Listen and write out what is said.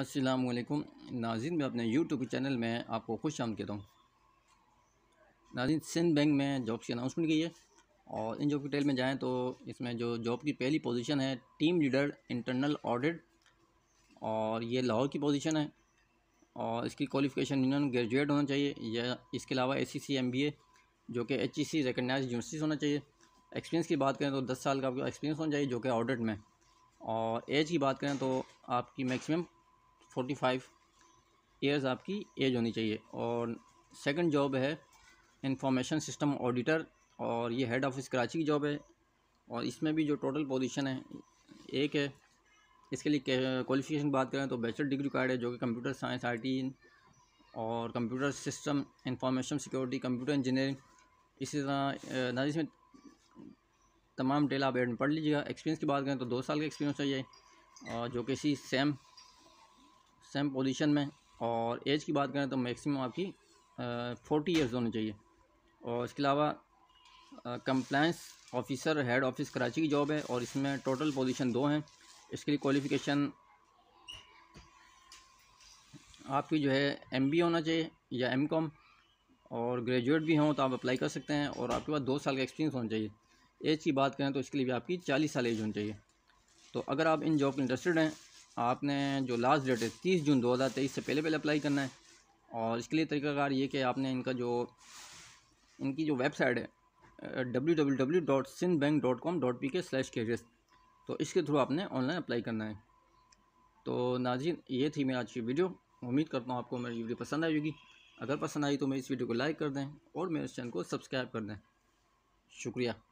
असलकुम नाजिन मैं अपने यूट्यूब चैनल में आपको खुश आम कहता हूँ नाजिन सिंध बैंक में जॉब की अनाउंसमेंट की है और इन जॉब की डिटेल में जाएँ तो इसमें जो जॉब की पहली पोजीशन है टीम लीडर इंटरनल ऑडिट और ये लाहौर की पोजीशन है और इसकी क्वालिफ़िकेशन मिनिमम ग्रेजुएट होना चाहिए या इसके अलावा ए सी सी एम बी ए जो कि एच ई सी रिकगनाइज होना चाहिए एक्सपीरियंस की बात करें तो दस साल का आपका एक्सपीरियंस होना चाहिए जो कि ऑडिट में और एज की बात करें तो आपकी मैक्सिमम फोर्टी फाइव ईयर्स आपकी एज होनी चाहिए और सेकंड जॉब है इंफॉर्मेशन सिस्टम ऑडिटर और ये हेड ऑफिस कराची की जॉब है और इसमें भी जो टोटल पोजीशन है एक है इसके लिए क्वालिफिकेशन बात करें तो बैचलर डिग्री कार्ड है जो कि कंप्यूटर साइंस आई और computer system information security computer engineering इसी तरह ना में तमाम डेल आप एड पढ़ लीजिएगा एक्सपीरियंस की बात करें तो दो साल का एक्सपीरियंस चाहिए और जो कि इसी सेम सेम पोजीशन में और एज की बात करें तो मैक्सिमम आपकी फोर्टी ईयर्स होनी चाहिए और इसके अलावा compliance officer head office Karachi की जॉब है और इसमें टोटल पोजीशन दो हैं इसके लिए क्वालिफ़िकेशन आपकी जो है एम बी होना चाहिए या एम कॉम और ग्रेजुएट भी हों तो आप अप्लाई कर सकते हैं और आपके पास दो साल का एक्सपीरियंस होना चाहिए एज की बात करें तो इसके लिए भी आपकी चालीस साल एज होनी चाहिए तो अगर आप इन जॉब इंटरेस्टेड हैं आपने जो लास्ट डेट है तीस जून दो हज़ार तेईस से पहले पहले अप्लाई करना है और इसके लिए तरीकाकार ये कि आपने इनका जो इनकी जो वेबसाइट है W W W dot Sindh bank dot com dot P K slash केजेस तो इसके थ्रू आपने ऑनलाइन अप्लाई करना है तो नाजिन ये थी मेरी आज की वीडियो उम्मीद करता हूँ आपको मेरी वीडियो पसंद आई होगी अगर पसंद आई तो मेरी इस वीडियो को लाइक कर दें और मेरे चैनल को सब्सक्राइब कर दें शुक्रिया